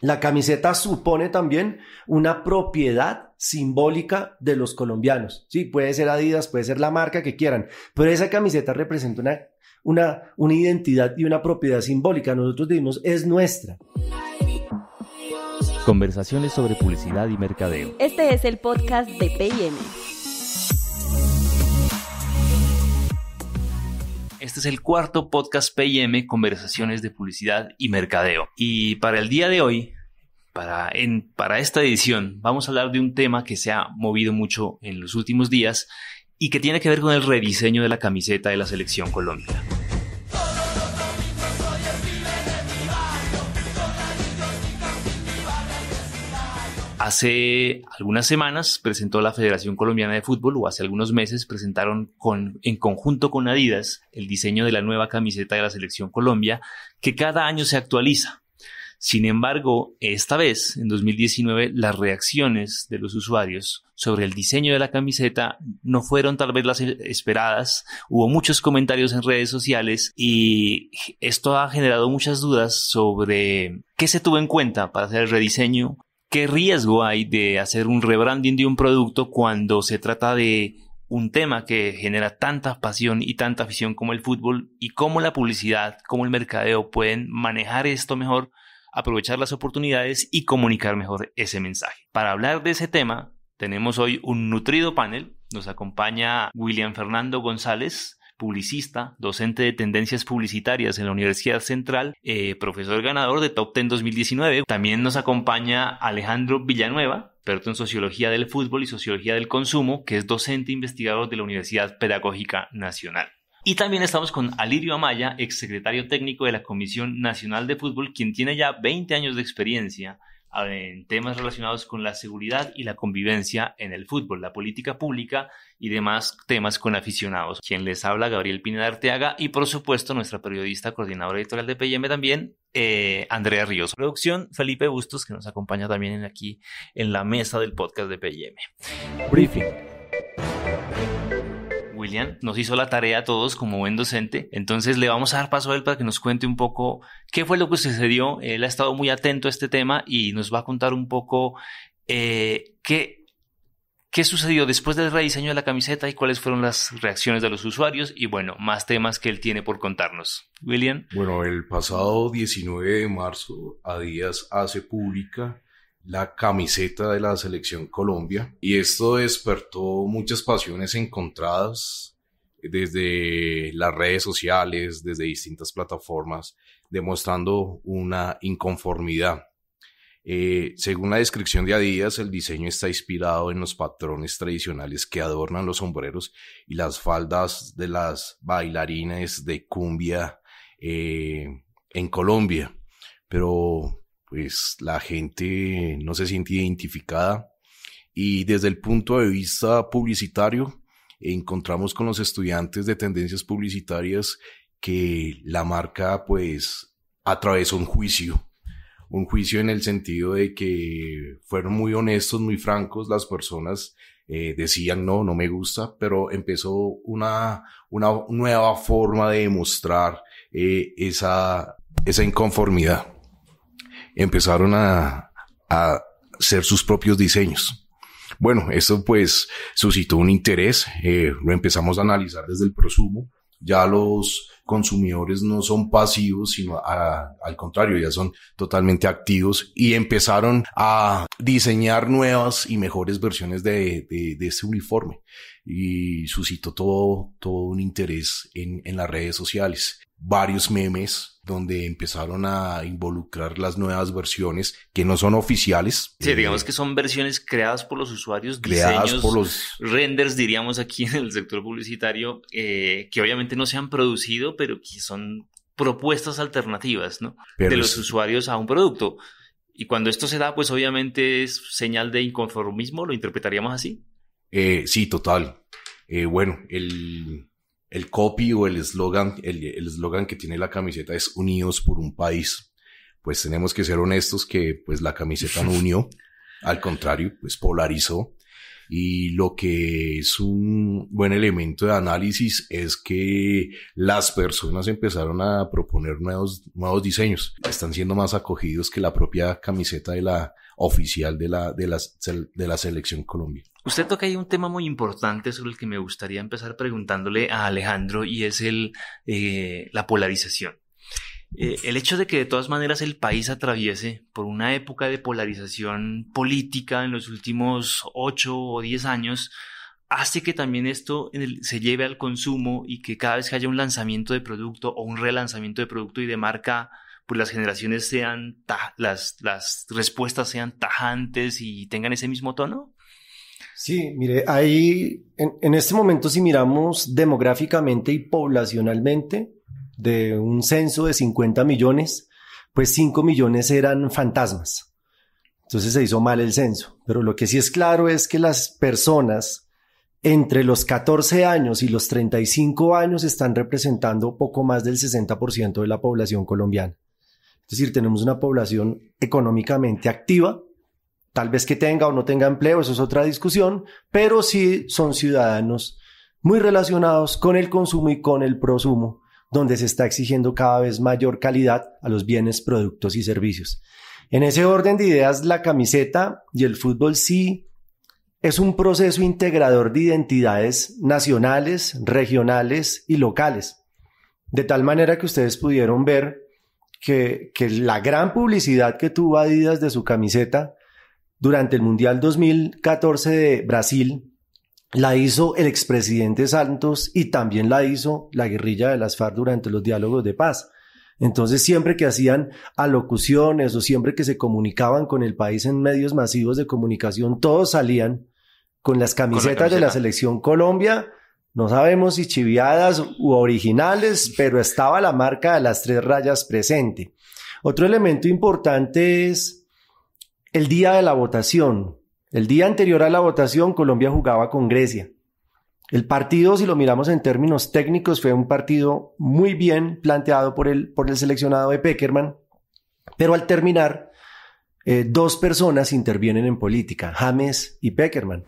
La camiseta supone también una propiedad simbólica de los colombianos. Sí, puede ser Adidas, puede ser la marca que quieran, pero esa camiseta representa una, una, identidad y una propiedad simbólica. Nosotros decimos, es nuestra. Conversaciones sobre publicidad y mercadeo. Este es el podcast de PM. Este es el cuarto podcast PM Conversaciones de Publicidad y Mercadeo. Y para el día de hoy, para, para esta edición, vamos a hablar de un tema que se ha movido mucho en los últimos días y que tiene que ver con el rediseño de la camiseta de la selección Colombia. Hace algunas semanas presentó la Federación Colombiana de Fútbol, o hace algunos meses presentaron en conjunto con Adidas el diseño de la nueva camiseta de la Selección Colombia, que cada año se actualiza. Sin embargo, esta vez, en 2019, las reacciones de los usuarios sobre el diseño de la camiseta no fueron tal vez las esperadas. Hubo muchos comentarios en redes sociales y esto ha generado muchas dudas sobre qué se tuvo en cuenta para hacer el rediseño, ¿Qué riesgo hay de hacer un rebranding de un producto cuando se trata de un tema que genera tanta pasión y tanta afición como el fútbol y cómo la publicidad, cómo el mercadeo pueden manejar esto mejor, aprovechar las oportunidades y comunicar mejor ese mensaje. Para hablar de ese tema, tenemos hoy un nutrido panel. Nos acompaña William Fernando González, publicista, docente de tendencias publicitarias en la Universidad Central, eh, profesor ganador de Top Ten 2019. También nos acompaña Alejandro Villanueva, experto en sociología del fútbol y sociología del consumo, que es docente investigador de la Universidad Pedagógica Nacional. Y también estamos con Alirio Amaya, exsecretario técnico de la Comisión Nacional de Fútbol, quien tiene ya 20 años de experiencia en temas relacionados con la seguridad y la convivencia en el fútbol, la política pública y demás temas con aficionados. Quien les habla, Gabriel Pineda Arteaga y por supuesto nuestra periodista, coordinadora editorial de PYM también, eh, Andrea Ríos. Producción, Felipe Bustos, que nos acompaña también aquí en la mesa del podcast de PYM. Briefing. William nos hizo la tarea a todos como buen docente. Entonces le vamos a dar paso a él para que nos cuente un poco qué fue lo que sucedió. Él ha estado muy atento a este tema y nos va a contar un poco eh, qué, qué sucedió después del rediseño de la camiseta y cuáles fueron las reacciones de los usuarios y bueno, más temas que él tiene por contarnos. William. Bueno, el pasado 19 de marzo, a Adidas hace pública la camiseta de la selección Colombia y esto despertó muchas pasiones encontradas desde las redes sociales, desde distintas plataformas, demostrando una inconformidad. Eh, según la descripción de Adidas, el diseño está inspirado en los patrones tradicionales que adornan los sombreros y las faldas de las bailarines de cumbia eh, en Colombia. Pero pues la gente no se siente identificada y desde el punto de vista publicitario encontramos con los estudiantes de tendencias publicitarias que la marca pues atravesó un juicio, un juicio en el sentido de que fueron muy honestos, muy francos, las personas eh, decían no, no me gusta, pero empezó una, una nueva forma de demostrar eh, esa, esa inconformidad empezaron a, a hacer sus propios diseños. Bueno, eso pues suscitó un interés, eh, lo empezamos a analizar desde el prosumo, ya los consumidores no son pasivos, sino al contrario, ya son totalmente activos y empezaron a diseñar nuevas y mejores versiones de, de, de este uniforme y suscitó todo, todo un interés en, en las redes sociales varios memes donde empezaron a involucrar las nuevas versiones que no son oficiales. Sí, digamos eh, que son versiones creadas por los usuarios, creadas por los renders, diríamos aquí en el sector publicitario, eh, que obviamente no se han producido, pero que son propuestas alternativas ¿no? de los usuarios a un producto. Y cuando esto se da, pues obviamente es señal de inconformismo, ¿lo interpretaríamos así? Eh, sí, total. bueno, el, el copy o el eslogan, el eslogan que tiene la camiseta es Unidos por un país. Pues tenemos que ser honestos que pues la camiseta no unió, al contrario, pues polarizó. Y lo que es un buen elemento de análisis es que las personas empezaron a proponer nuevos, nuevos diseños. Están siendo más acogidos que la propia camiseta de la oficial de la, de la, de la selección Colombia. Usted toca ahí un tema muy importante sobre el que me gustaría empezar preguntándole a Alejandro y es el, eh, la polarización. Eh, el hecho de que de todas maneras el país atraviese por una época de polarización política en los últimos 8 o 10 años hace que también esto se lleve al consumo y que cada vez que haya un lanzamiento de producto o un relanzamiento de producto y de marca, pues las generaciones sean, las, las respuestas sean tajantes y tengan ese mismo tono? Sí, mire, ahí en, este momento si miramos demográficamente y poblacionalmente de un censo de 50 millones, pues 5 millones eran fantasmas. Entonces se hizo mal el censo. Pero lo que sí es claro es que las personas entre los 14 años y los 35 años están representando poco más del 60% de la población colombiana. Es decir, tenemos una población económicamente activa, Tal vez que tenga o no tenga empleo, eso es otra discusión, pero sí son ciudadanos muy relacionados con el consumo y con el prosumo, donde se está exigiendo cada vez mayor calidad a los bienes, productos y servicios. En ese orden de ideas, la camiseta y el fútbol sí es un proceso integrador de identidades nacionales, regionales y locales. De tal manera que ustedes pudieron ver que, la gran publicidad que tuvo Adidas de su camiseta durante el Mundial 2014 de Brasil, la hizo el expresidente Santos y también la hizo la guerrilla de las FARC durante los diálogos de paz. Entonces, siempre que hacían alocuciones o siempre que se comunicaban con el país en medios masivos de comunicación, todos salían con las camisetas de la selección Colombia. No sabemos si chiviadas u originales, pero estaba la marca de las tres rayas presente. Otro elemento importante es el día de la votación, el día anterior a la votación, Colombia jugaba con Grecia. El partido, si lo miramos en términos técnicos, fue un partido muy bien planteado por el, por el seleccionado de Peckerman, pero al terminar, eh, dos personas intervienen en política, James y Peckerman.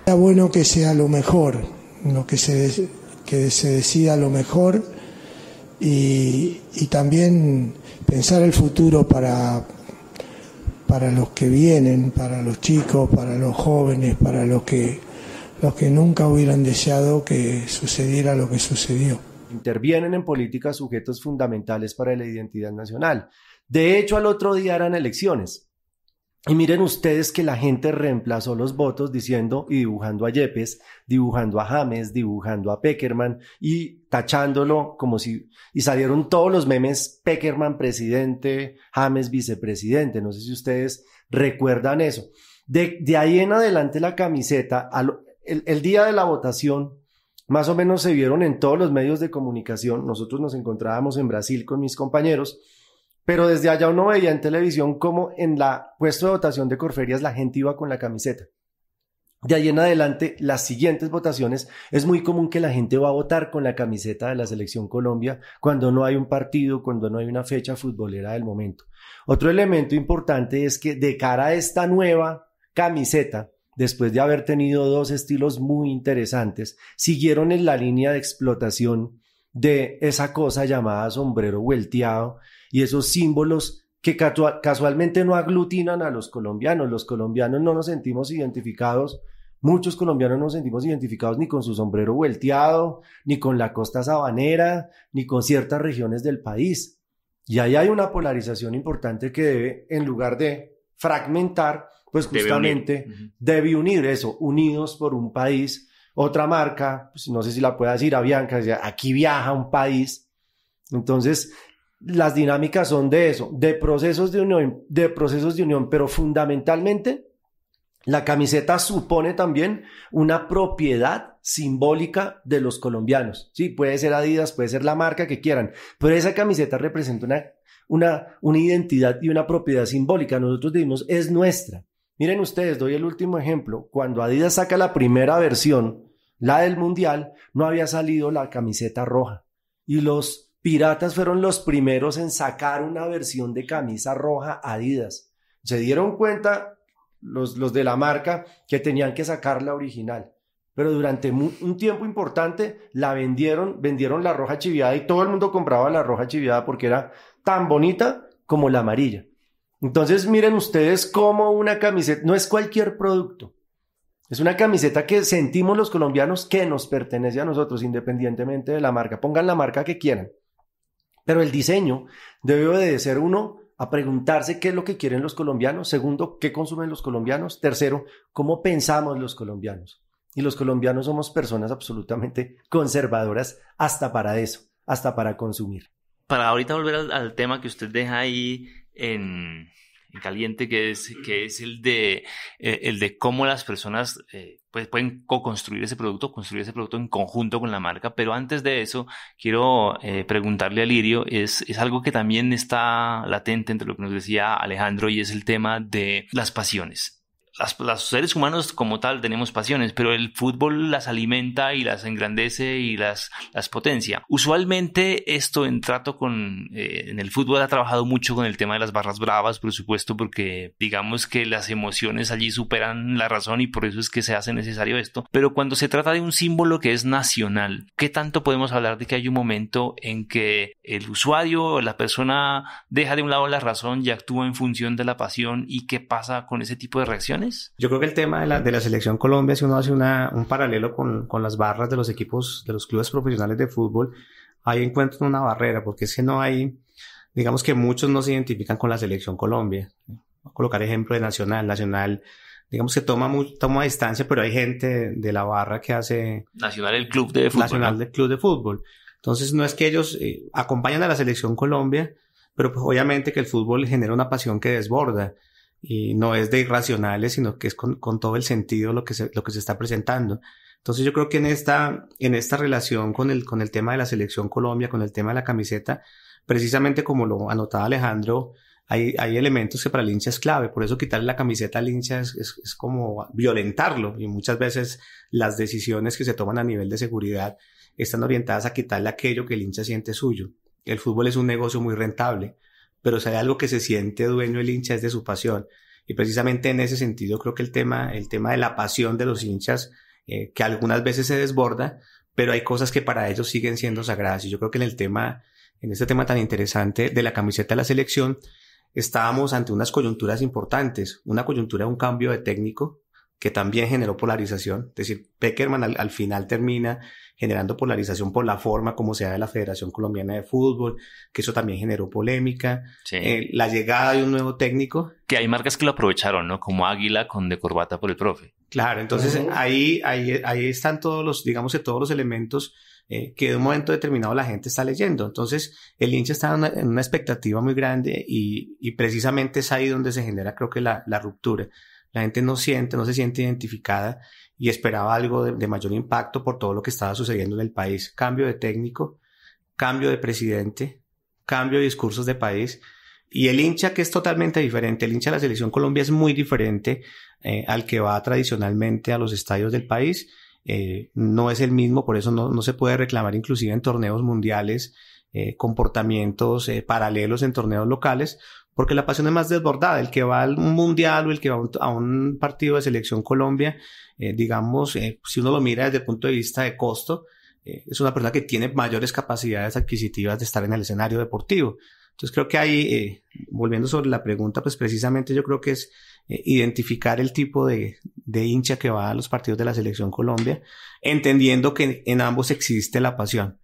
Está bueno que sea lo mejor, lo que se, que se decida lo mejor y, y también pensar el futuro para, para los que vienen, para los chicos, para los jóvenes, para los que, los que nunca hubieran deseado que sucediera lo que sucedió. Intervienen en política sujetos fundamentales para la identidad nacional. De hecho, al otro día eran elecciones y miren ustedes que la gente reemplazó los votos diciendo y dibujando a Yepes, dibujando a James, dibujando a Peckerman y tachándolo como si... Y salieron todos los memes Peckerman presidente, James vicepresidente. No sé si ustedes recuerdan eso. De, ahí en adelante la camiseta, el día de la votación, más o menos se vieron en todos los medios de comunicación. Nosotros nos encontrábamos en Brasil con mis compañeros pero desde allá uno veía en televisión cómo en la puesto de votación de Corferias la gente iba con la camiseta. De ahí en adelante, las siguientes votaciones, es muy común que la gente va a votar con la camiseta de la selección Colombia cuando no hay un partido, cuando no hay una fecha futbolera del momento. Otro elemento importante es que de cara a esta nueva camiseta, después de haber tenido dos estilos muy interesantes, siguieron en la línea de explotación de esa cosa llamada sombrero vuelteado, y esos símbolos que casualmente no aglutinan a los colombianos. Los colombianos no nos sentimos identificados, muchos colombianos no nos sentimos identificados ni con su sombrero vuelteado, ni con la costa sabanera, ni con ciertas regiones del país. Y ahí hay una polarización importante que debe, en lugar de fragmentar, pues justamente debe unir, eso, unidos por un país. Otra marca, pues no sé si la pueda decir, Avianca, aquí viaja un país. Entonces, las dinámicas son de eso, de procesos de unión, de procesos de unión, pero fundamentalmente la camiseta supone también una propiedad simbólica de los colombianos. Sí, puede ser Adidas, puede ser la marca que quieran, pero esa camiseta representa una, una, una identidad y una propiedad simbólica. Nosotros decimos, es nuestra. Miren ustedes, doy el último ejemplo. Cuando Adidas saca la primera versión, la del Mundial, no había salido la camiseta roja. Y los Piratas fueron los primeros en sacar una versión de camisa roja Adidas. Se dieron cuenta los, los de la marca que tenían que sacar la original. Pero durante un tiempo importante la vendieron, vendieron la roja chiviada y todo el mundo compraba la roja chiviada porque era tan bonita como la amarilla. Entonces miren ustedes cómo una camiseta, no es cualquier producto, es una camiseta que sentimos los colombianos que nos pertenece a nosotros independientemente de la marca. Pongan la marca que quieran. Pero el diseño debe ser uno a preguntarse qué es lo que quieren los colombianos, segundo, qué consumen los colombianos, tercero, cómo pensamos los colombianos. Y los colombianos somos personas absolutamente conservadoras hasta para eso, hasta para consumir. Para ahorita volver al tema que usted deja ahí en, caliente, que es, que es el, de, eh, el de cómo las personas eh, pues pueden co-construir ese producto, construir ese producto en conjunto con la marca. Pero antes de eso, quiero eh, preguntarle a Lirio, es, es algo que también está latente entre lo que nos decía Alejandro y es el tema de las pasiones los seres humanos como tal tenemos pasiones, pero el fútbol las alimenta y las engrandece y las, las potencia. Usualmente esto en trato con, eh, en el fútbol ha trabajado mucho con el tema de las barras bravas, por supuesto, porque digamos que las emociones allí superan la razón y por eso es que se hace necesario esto. Pero cuando se trata de un símbolo que es nacional, ¿qué tanto podemos hablar de que hay un momento en que el usuario o la persona deja de un lado la razón y actúa en función de la pasión y qué pasa con ese tipo de reacciones? Yo creo que el tema de la, de la selección Colombia, si uno hace una, un paralelo con, con las barras de los equipos, de los clubes profesionales de fútbol, ahí encuentran una barrera, porque es que no hay, digamos que muchos no se identifican con la selección Colombia. Voy a colocar ejemplo de Nacional. Nacional, digamos que toma, toma distancia, pero hay gente de la barra que hace... Nacional el Club de Fútbol. Nacional del Club de Fútbol. Entonces no es que ellos eh, acompañan a la selección Colombia, pero pues obviamente que el fútbol genera una pasión que desborda y no es de irracionales, sino que es con, todo el sentido lo que, se, lo que se está presentando. Entonces yo creo que en esta, en esta relación con el, con el tema de la selección Colombia, con el tema de la camiseta, precisamente como lo anotaba Alejandro, hay, hay elementos que para el hincha es clave, por eso quitarle la camiseta al hincha es, es como violentarlo y muchas veces las decisiones que se toman a nivel de seguridad están orientadas a quitarle aquello que el hincha siente suyo. El fútbol es un negocio muy rentable pero si hay algo que se siente dueño el hincha es de su pasión. Y precisamente en ese sentido creo que el tema, el tema de la pasión de los hinchas, eh, que algunas veces se desborda, pero hay cosas que para ellos siguen siendo sagradas. Y yo creo que en el tema, en este tema tan interesante de la camiseta de la selección, estábamos ante unas coyunturas importantes. Una coyuntura un cambio de técnico, que también generó polarización. Es decir, Peckerman al, final termina generando polarización por la forma como se da de la Federación Colombiana de Fútbol, que eso también generó polémica. Eh, la llegada de un nuevo técnico. Que hay marcas que lo aprovecharon, ¿no? Como Águila con de corbata por el profe. Claro, entonces ahí, ahí, ahí están todos los, digamos que todos los elementos eh, que de un momento determinado la gente está leyendo. Entonces, el hincha está en una, expectativa muy grande y, y, precisamente es ahí donde se genera, creo que, la, la ruptura la gente no siente, no se siente identificada y esperaba algo de, mayor impacto por todo lo que estaba sucediendo en el país. Cambio de técnico, cambio de presidente, cambio de discursos de país. Y el hincha que es totalmente diferente, el hincha de la selección Colombia es muy diferente eh, al que va tradicionalmente a los estadios del país. Eh, no es el mismo, por eso no, se puede reclamar inclusive en torneos mundiales eh, comportamientos paralelos en torneos locales, porque la pasión es más desbordada. El que va al mundial o el que va a un partido de selección Colombia, eh, digamos, eh, si uno lo mira desde el punto de vista de costo, eh, es una persona que tiene mayores capacidades adquisitivas de estar en el escenario deportivo. Entonces creo que ahí, volviendo sobre la pregunta, pues precisamente yo creo que es identificar el tipo de hincha que va a los partidos de la selección Colombia, entendiendo que en ambos existe la pasión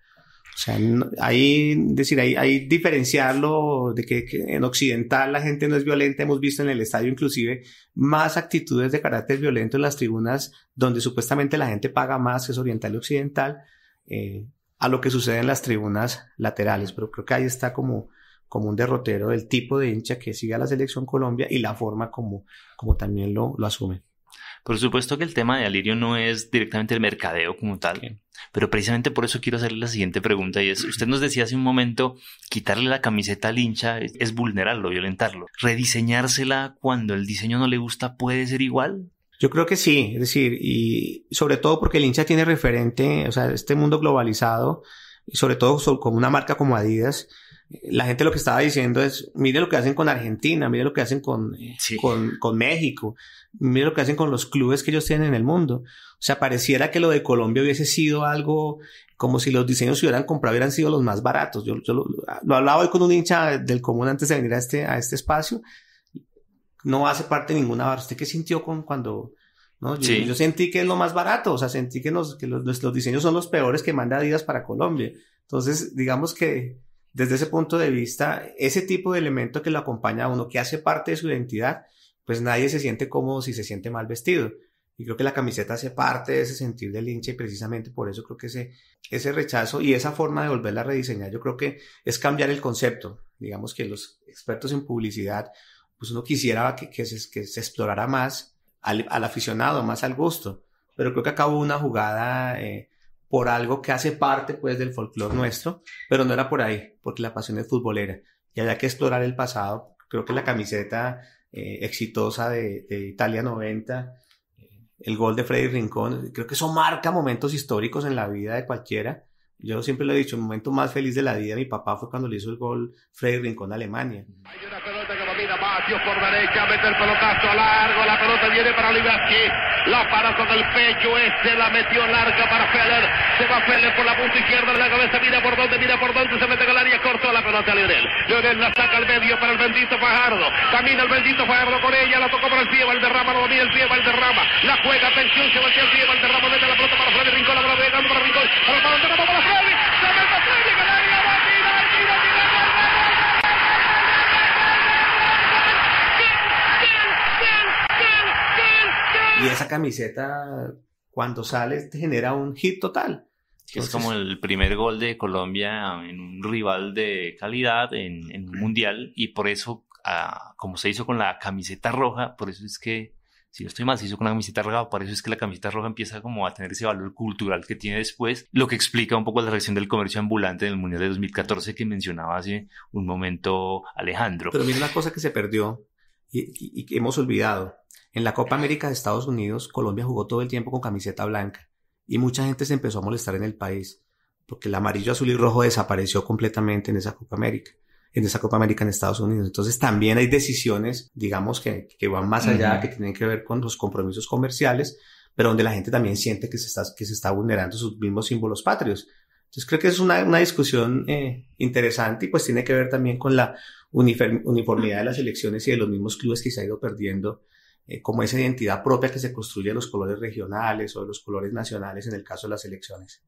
o sea, hay, decir, ahí diferenciarlo de que, en Occidental la gente no es violenta. Hemos visto en el estadio inclusive más actitudes de carácter violento en las tribunas donde supuestamente la gente paga más, que es Oriental y Occidental, eh, a lo que sucede en las tribunas laterales. Pero creo que ahí está como, como un derrotero del tipo de hincha que sigue a la selección Colombia y la forma como, como también lo, lo asume. Por supuesto que el tema de Alirio no es directamente el mercadeo como tal, pero precisamente por eso quiero hacerle la siguiente pregunta y es, usted nos decía hace un momento, quitarle la camiseta al hincha es vulnerarlo, violentarlo. ¿Rediseñársela cuando el diseño no le gusta puede ser igual? Yo creo que sí, es decir, y sobre todo porque el hincha tiene referente, o sea, este mundo globalizado, y sobre todo con una marca como Adidas, la gente lo que estaba diciendo es, mire lo que hacen con Argentina, mire lo que hacen con, eh, con, con, México, mire lo que hacen con los clubes que ellos tienen en el mundo. O sea, pareciera que lo de Colombia hubiese sido algo como si los diseños que hubieran comprado hubieran sido los más baratos. Yo, ah, lo, hablaba hoy con un hincha del común antes de venir a este, este espacio. No hace parte ninguna barra. ¿Usted qué sintió con, cuando, ¿no? Yo, yo, sentí que es lo más barato, o sea, sentí que, nos, que los, los, diseños son los peores que manda Adidas para Colombia. Entonces, digamos que desde ese punto de vista, ese tipo de elemento que lo acompaña a uno, que hace parte de su identidad, pues nadie se siente cómodo si se siente mal vestido. Y creo que la camiseta hace parte de ese sentir del hincha y precisamente por eso creo que ese, rechazo y esa forma de volverla a rediseñar, yo creo que es cambiar el concepto. Digamos que los expertos en publicidad, pues uno quisiera que, se, que se, explorara más al, aficionado, más al gusto. Pero creo que acabó una jugada eh, por algo que hace parte pues del folclore nuestro, pero no era por ahí, porque la pasión es futbolera y había que explorar el pasado. Creo que la camiseta eh, exitosa de, Italia 90, eh, el gol de Freddy Rincón, creo que eso marca momentos históricos en la vida de cualquiera. Yo siempre lo he dicho, el momento más feliz de la vida de mi papá fue cuando le hizo el gol Freddy Rincón a Alemania por derecha, mete el pelotazo largo, la pelota viene para Olivaski, la para con el pecho, este la metió larga para Feller, se va Feder por la punta izquierda de la cabeza, mira por donde mira por donde, se mete con el área, cortó la pelota a Lionel, Lionel la saca al medio para el bendito Fajardo, camina el bendito Fajardo con ella, la tocó por el pie, derrama, no domina el pie, el derrama, la juega, atención, se va hacia el pie, derrama, mete la pelota para Freddy Rincón, la bola llegando para Rincón, a la para Valderrama, para Freddy, se mete Y esa camiseta, cuando sale, te genera un hit total. que es como el primer gol de Colombia en un rival de calidad en, un mundial y por eso, como se hizo con la camiseta roja, por eso es que, si no estoy mal, se hizo con la camiseta roja, por eso es que la camiseta roja empieza como a tener ese valor cultural que tiene después, lo que explica un poco la reacción del comercio ambulante en el mundial de 2014 que mencionaba hace un momento Alejandro. Pero mira una cosa que se perdió y que hemos olvidado. En la Copa América de Estados Unidos, Colombia jugó todo el tiempo con camiseta blanca y mucha gente se empezó a molestar en el país porque el amarillo, azul y rojo desapareció completamente en esa Copa América, en esa Copa América en Estados Unidos. Entonces también hay decisiones, digamos, que, van más allá, que tienen que ver con los compromisos comerciales, pero donde la gente también siente que se está, que se está vulnerando sus mismos símbolos patrios. Entonces creo que es una, discusión eh, interesante y pues tiene que ver también con la uniformidad de las elecciones y de los mismos clubes que se ha ido perdiendo eh, como esa identidad propia que se construye de los colores regionales o los colores nacionales en el caso de las elecciones.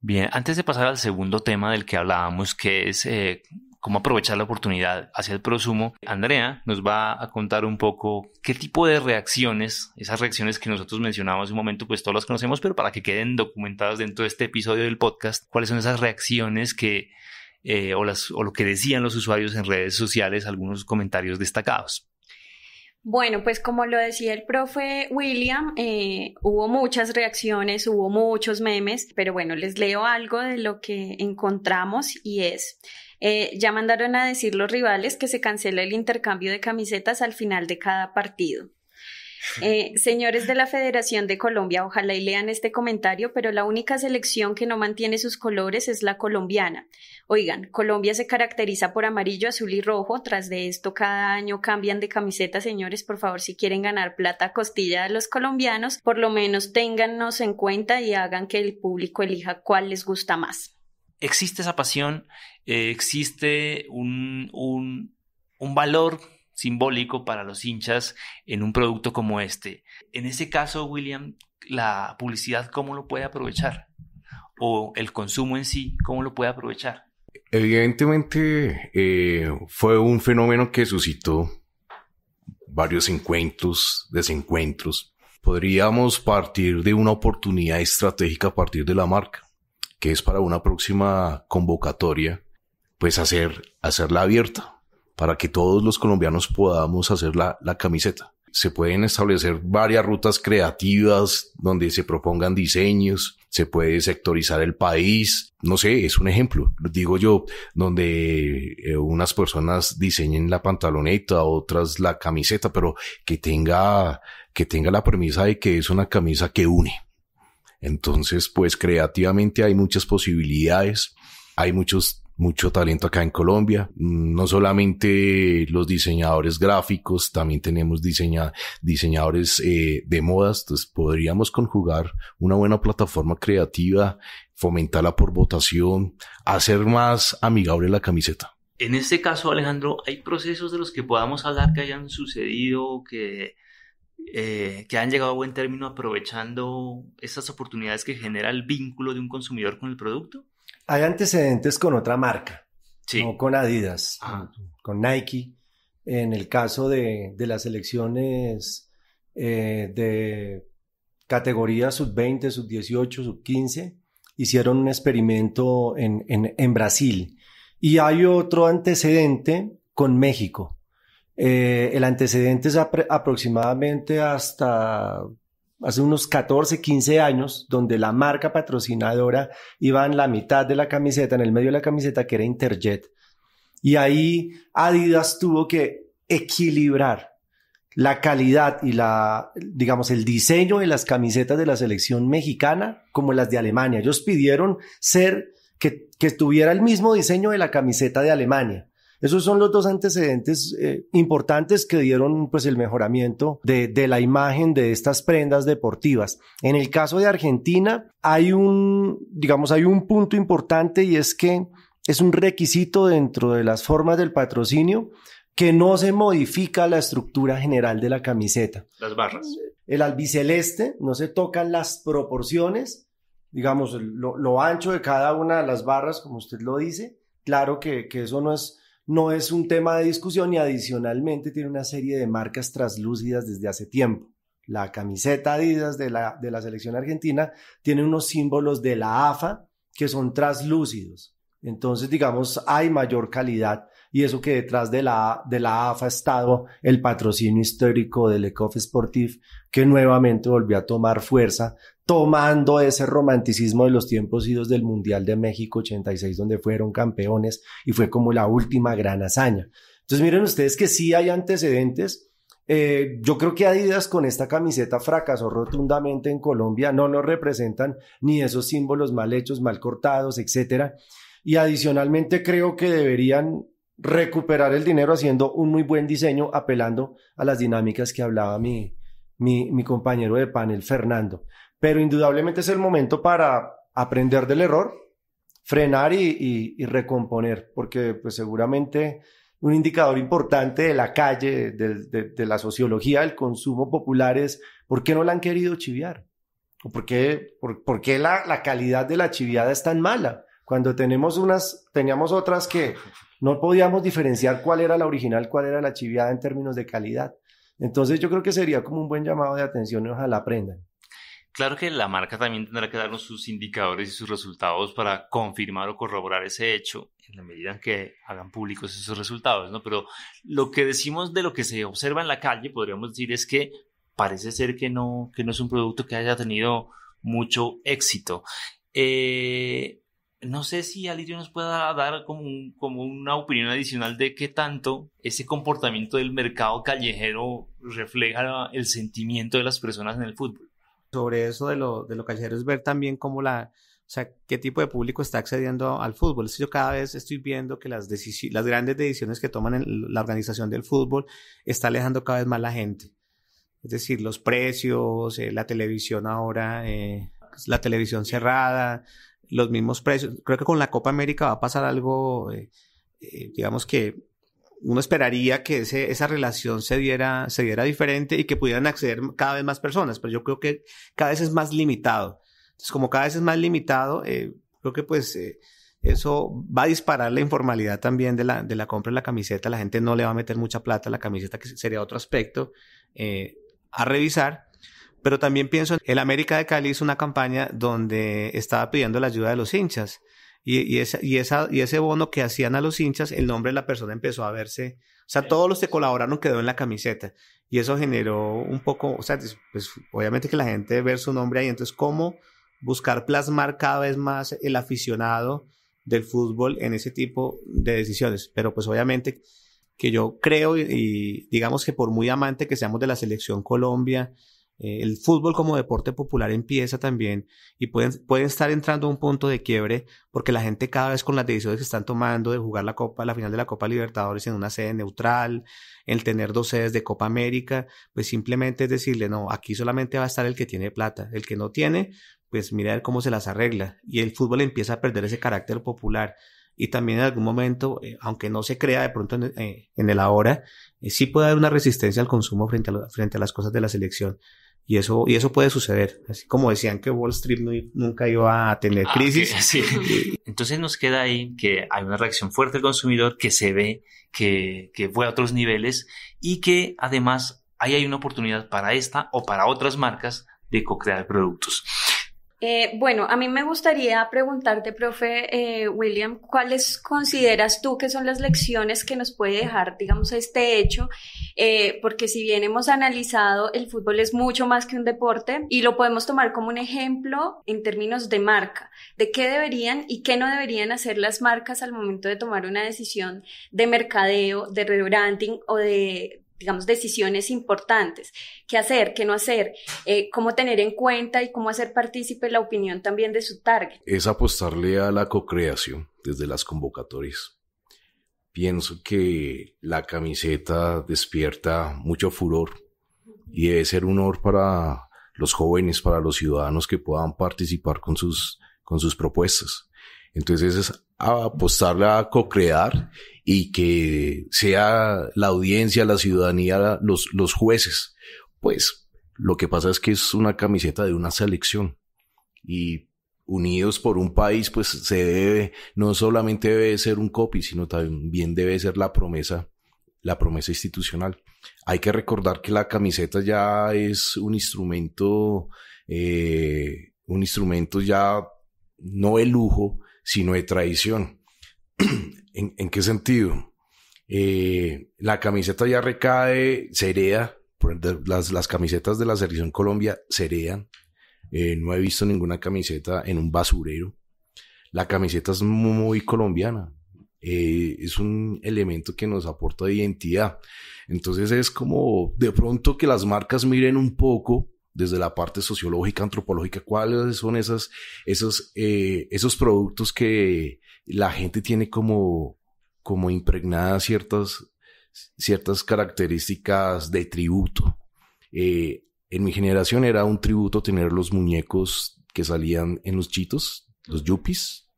Bien, antes de pasar al segundo tema del que hablábamos, que es eh, cómo aprovechar la oportunidad hacia el prosumo, Andrea nos va a contar un poco qué tipo de reacciones, esas reacciones que nosotros mencionábamos en un momento, pues todas las conocemos, pero para que queden documentadas dentro de este episodio del podcast, cuáles son esas reacciones que... Eh, o lo que decían los usuarios en redes sociales, algunos comentarios destacados. Bueno, pues como lo decía el profe William, eh, hubo muchas reacciones, hubo muchos memes, pero bueno, les leo algo de lo que encontramos y es, eh, ya mandaron a decir los rivales que se cancela el intercambio de camisetas al final de cada partido. Eh, señores de la Federación de Colombia, ojalá y lean este comentario, pero la única selección que no mantiene sus colores es la colombiana. Oigan, Colombia se caracteriza por amarillo, azul y rojo. Tras de esto, cada año cambian de camiseta, señores. Por favor, si quieren ganar plata costilla de los colombianos, por lo menos téngannos en cuenta y hagan que el público elija cuál les gusta más. Existe esa pasión, eh, existe un, un valor simbólico para los hinchas en un producto como este. En ese caso, William, la publicidad, ¿cómo lo puede aprovechar? O el consumo en sí, ¿cómo lo puede aprovechar? Evidentemente eh, fue un fenómeno que suscitó varios encuentros, desencuentros. Podríamos partir de una oportunidad estratégica a partir de la marca, que es para una próxima convocatoria, pues hacer, hacerla abierta, para que todos los colombianos podamos hacer la camiseta. Se pueden establecer varias rutas creativas donde se propongan diseños, se puede sectorizar el país, no sé, es un ejemplo, digo yo, donde eh, unas personas diseñen la pantaloneta, otras la camiseta, pero que tenga, que tenga la premisa de que es una camisa que une. Entonces, pues creativamente hay muchas posibilidades, hay muchos mucho talento acá en Colombia. Mm, no solamente los diseñadores gráficos, también tenemos diseñadores eh, de modas. Entonces podríamos conjugar una buena plataforma creativa, fomentarla por votación, hacer más amigable la camiseta. En este caso, Alejandro, ¿hay procesos de los que podamos hablar que hayan sucedido, que, eh, que han llegado a buen término aprovechando estas oportunidades que genera el vínculo de un consumidor con el producto? hay antecedentes con otra marca, con Adidas, con Nike. En el caso de, las elecciones eh, de categoría sub-20, sub-18, sub-15, hicieron un experimento en, Brasil. Y hay otro antecedente con México. Eh, el antecedente es aproximadamente hasta hace unos 14, 15 años, donde la marca patrocinadora iba en la mitad de la camiseta, en el medio de la camiseta, que era Interjet. Y ahí Adidas tuvo que equilibrar la calidad y la, digamos, el diseño de las camisetas de la selección mexicana como las de Alemania. Ellos pidieron ser que, que tuviera el mismo diseño de la camiseta de Alemania esos son los dos antecedentes eh, importantes que dieron pues el mejoramiento de, de, la imagen de estas prendas deportivas. En el caso de Argentina hay un, digamos, hay un punto importante y es que es un requisito dentro de las formas del patrocinio que no se modifica la estructura general de la camiseta. Las barras. El albiceleste, no se tocan las proporciones, digamos, lo, lo ancho de cada una de las barras, como usted lo dice. Claro que, que eso no es no es un tema de discusión y adicionalmente tiene una serie de marcas traslúcidas desde hace tiempo. La camiseta Adidas de la, de la selección argentina tiene unos símbolos de la AFA que son traslúcidos. Entonces, digamos, hay mayor calidad y eso que detrás de la, de la AFA ha estado el patrocinio histórico del Ecof Sportif, que nuevamente volvió a tomar fuerza tomando ese romanticismo de los tiempos idos del Mundial de México 86, donde fueron campeones y fue como la última gran hazaña. Entonces miren ustedes que sí hay antecedentes. Eh, yo creo que Adidas con esta camiseta fracasó rotundamente en Colombia. No nos representan ni esos símbolos mal hechos, mal cortados, etc., Y adicionalmente creo que deberían recuperar el dinero haciendo un muy buen diseño, apelando a las dinámicas que hablaba mi, mi compañero de panel, Fernando pero indudablemente es el momento para aprender del error, frenar y, recomponer, porque pues seguramente un indicador importante de la calle, de, la sociología del consumo popular es por qué no la han querido chiviar, o por qué, por, la, calidad de la chiviada es tan mala, cuando tenemos unas, teníamos otras que no podíamos diferenciar cuál era la original, cuál era la chiviada en términos de calidad. Entonces yo creo que sería como un buen llamado de atención y ojalá aprendan. Claro que la marca también tendrá que darnos sus indicadores y sus resultados para confirmar o corroborar ese hecho en la medida en que hagan públicos esos resultados, ¿no? Pero lo que decimos de lo que se observa en la calle, podríamos decir, es que parece ser que no, que no es un producto que haya tenido mucho éxito. Eh, no sé si Alirio nos pueda dar como, como una opinión adicional de qué tanto ese comportamiento del mercado callejero refleja el sentimiento de las personas en el fútbol sobre eso de lo, de lo callejero es ver también cómo la, o sea, qué tipo de público está accediendo al fútbol. Yo cada vez estoy viendo que las, las grandes decisiones que toman en la organización del fútbol está alejando cada vez más la gente. Es decir, los precios, eh, la televisión ahora, eh, pues, la televisión cerrada, los mismos precios. Creo que con la Copa América va a pasar algo, eh, digamos que uno esperaría que esa relación se diera, se diera diferente y que pudieran acceder cada vez más personas, pero yo creo que cada vez es más limitado. Entonces, como cada vez es más limitado, eh, creo que pues eh, eso va a disparar la informalidad también de la, de la compra de la camiseta. La gente no le va a meter mucha plata a la camiseta, que sería otro aspecto eh, a revisar. Pero también pienso, el América de Cali hizo una campaña donde estaba pidiendo la ayuda de los hinchas. Y, y, esa, y ese bono que hacían a los hinchas, el nombre de la persona empezó a verse. O sea, todos los que colaboraron quedó en la camiseta. Y eso generó un poco, o sea, pues obviamente que la gente ver su nombre ahí. Entonces, ¿cómo buscar plasmar cada vez más el aficionado del fútbol en ese tipo de decisiones? Pero pues obviamente que yo creo y digamos que por muy amante que seamos de la selección Colombia, eh, el fútbol como deporte popular empieza también y pueden, estar entrando a un punto de quiebre porque la gente cada vez con las decisiones que están tomando de jugar la Copa, la final de la Copa Libertadores en una sede neutral, el tener dos sedes de Copa América, pues simplemente es decirle, no, aquí solamente va a estar el que tiene plata, el que no tiene, pues mira cómo se las arregla y el fútbol empieza a perder ese carácter popular y también en algún momento, eh, aunque no se crea de pronto en, eh, el ahora, sí puede haber una resistencia al consumo frente a, frente a las cosas de la selección. Y eso, y eso puede suceder. Así como decían que Wall Street nunca iba a tener ah, crisis. Entonces nos queda ahí que hay una reacción fuerte del consumidor que se ve que, que fue a otros niveles y que además ahí hay una oportunidad para esta o para otras marcas de co-crear productos. Eh, bueno, a mí me gustaría preguntarte, profe eh, William, ¿cuáles consideras tú que son las lecciones que nos puede dejar, digamos, este hecho? Eh, porque si bien hemos analizado, el fútbol es mucho más que un deporte y lo podemos tomar como un ejemplo en términos de marca, de qué deberían y qué no deberían hacer las marcas al momento de tomar una decisión de mercadeo, de rebranding o de digamos, decisiones importantes, qué hacer, qué no hacer, eh, cómo tener en cuenta y cómo hacer partícipe la opinión también de su target. Es apostarle a la co-creación desde las convocatorias. Pienso que la camiseta despierta mucho furor y debe ser un honor para los jóvenes, para los ciudadanos que puedan participar con sus, con sus propuestas. Entonces es apostarle a co-crear y que sea la audiencia, la ciudadanía, los, jueces. Pues lo que pasa es que es una camiseta de una selección y unidos por un país, pues se debe, no solamente debe ser un copy, sino también debe ser la promesa, la promesa institucional. Hay que recordar que la camiseta ya es un instrumento, eh, un instrumento ya no el lujo, sino de traición. ¿En, qué sentido? Eh, la camiseta ya recae, se las, camisetas de la selección Colombia se eh, no he visto ninguna camiseta en un basurero. La camiseta es muy colombiana. Eh, es un elemento que nos aporta identidad. Entonces es como de pronto que las marcas miren un poco desde la parte sociológica, antropológica, cuáles son esas, esos, eh, esos productos que la gente tiene como, como impregnadas ciertas, ciertas características de tributo. Eh, en mi generación era un tributo tener los muñecos que salían en los chitos, los yuppies.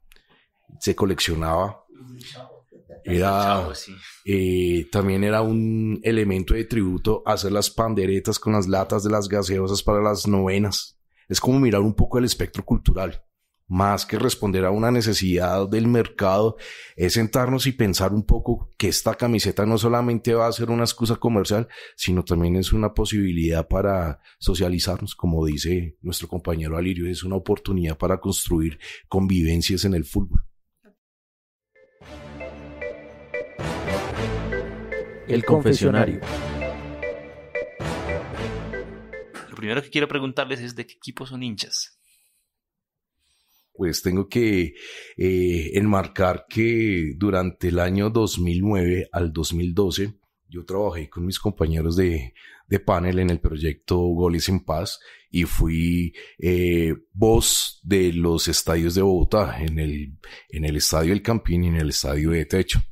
Se coleccionaba. Era, eh, también era un elemento de tributo hacer las panderetas con las latas de las gaseosas para las novenas. Es como mirar un poco el espectro cultural. Más que responder a una necesidad del mercado, es sentarnos y pensar un poco que esta camiseta no solamente va a ser una excusa comercial, sino también es una posibilidad para socializarnos, como dice nuestro compañero Alirio, es una oportunidad para construir convivencias en el fútbol. El confesionario. Lo primero que quiero preguntarles es de qué equipo son hinchas. Pues tengo que eh, enmarcar que durante el año 2009 al 2012 yo trabajé con mis compañeros de, panel en el proyecto Goles en Paz y fui eh, voz de los estadios de Bogotá, en el, en el estadio El Campín y en el estadio de Techo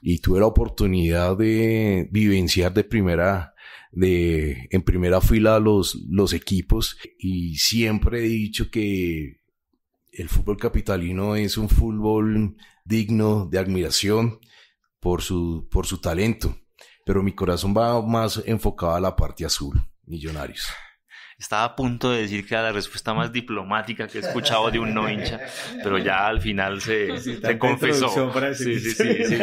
y tuve la oportunidad de vivenciar de primera en primera fila los los equipos y siempre he dicho que el fútbol capitalino es un fútbol digno de admiración por su por su talento, pero mi corazón va más enfocado a la parte azul, Millonarios. Estaba a punto de decir que era la respuesta más diplomática que he escuchado de un no hincha, pero ya al final se, confesó. Sí, sí, sí,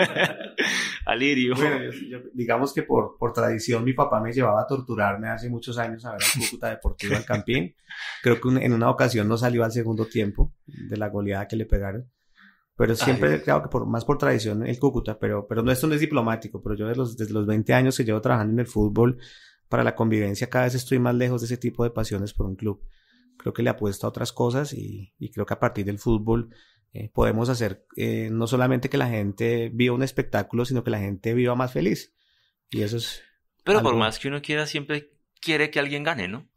Alirio. Bueno, digamos que por, por tradición mi papá me llevaba a torturarme hace muchos años a ver al Cúcuta Deportivo al Campín. Creo que en una ocasión no salió al segundo tiempo de la goleada que le pegaron. Pero ah, siempre, creo claro que por, más por tradición el Cúcuta, pero, pero no, esto no es diplomático, pero yo desde los 20 años que llevo trabajando en el fútbol, para la convivencia cada vez estoy más lejos de ese tipo de pasiones por un club. Creo que le apuesto a otras cosas y, creo que a partir del fútbol eh, podemos hacer eh, no solamente que la gente viva un espectáculo, sino que la gente viva más feliz. Y eso es... Pero por más que uno quiera, siempre quiere que alguien gane, ¿no?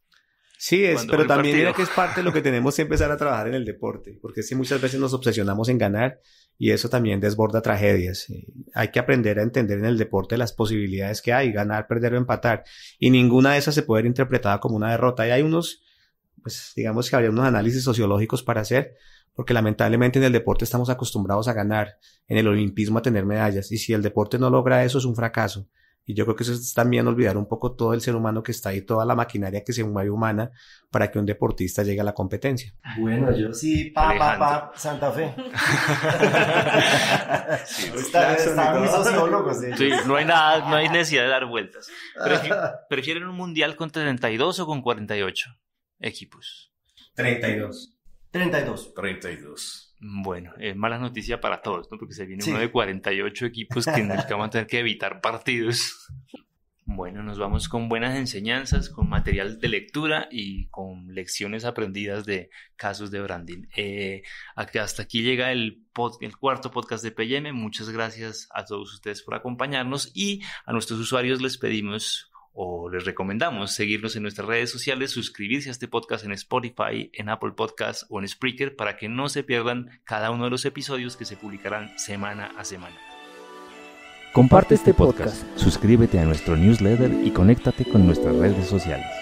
Sí, es, pero también creo que es parte de lo que tenemos que empezar a trabajar en el deporte, porque si muchas veces nos obsesionamos en ganar y eso también desborda tragedias. Eh, hay que aprender a entender en el deporte las posibilidades que hay, ganar, perder o empatar, y ninguna de esas se puede ver como una derrota. Y hay unos, pues digamos que habría unos análisis sociológicos para hacer, porque lamentablemente en el deporte estamos acostumbrados a ganar, en el olimpismo a tener medallas, y si el deporte no logra eso es un fracaso. Y yo creo que eso es también olvidar un poco todo el ser humano que está ahí, toda la maquinaria que se mueve humana para que un deportista llegue a la competencia. Bueno, yo sí, pa, pa, Santa Fe. no hay nada, no hay necesidad de dar vueltas. ¿Prefieren un mundial con 32 o con 48 equipos? 32. 32. 32. Bueno, es malas noticias para todos, ¿no? Porque se viene uno de 48 equipos que, en que a tener que evitar partidos. Bueno, nos vamos con buenas enseñanzas, con material de lectura y con lecciones aprendidas de casos de branding. Eh, hasta aquí llega el, el cuarto podcast de PM. Muchas gracias a todos ustedes por acompañarnos y a nuestros usuarios les pedimos o les recomendamos seguirnos en nuestras redes sociales, suscribirse a este podcast en Spotify, en Apple Podcasts o en Spreaker para que no se pierdan cada uno de los episodios que se publicarán semana a semana. Comparte este, este podcast, suscríbete a nuestro newsletter y conéctate con nuestras redes sociales.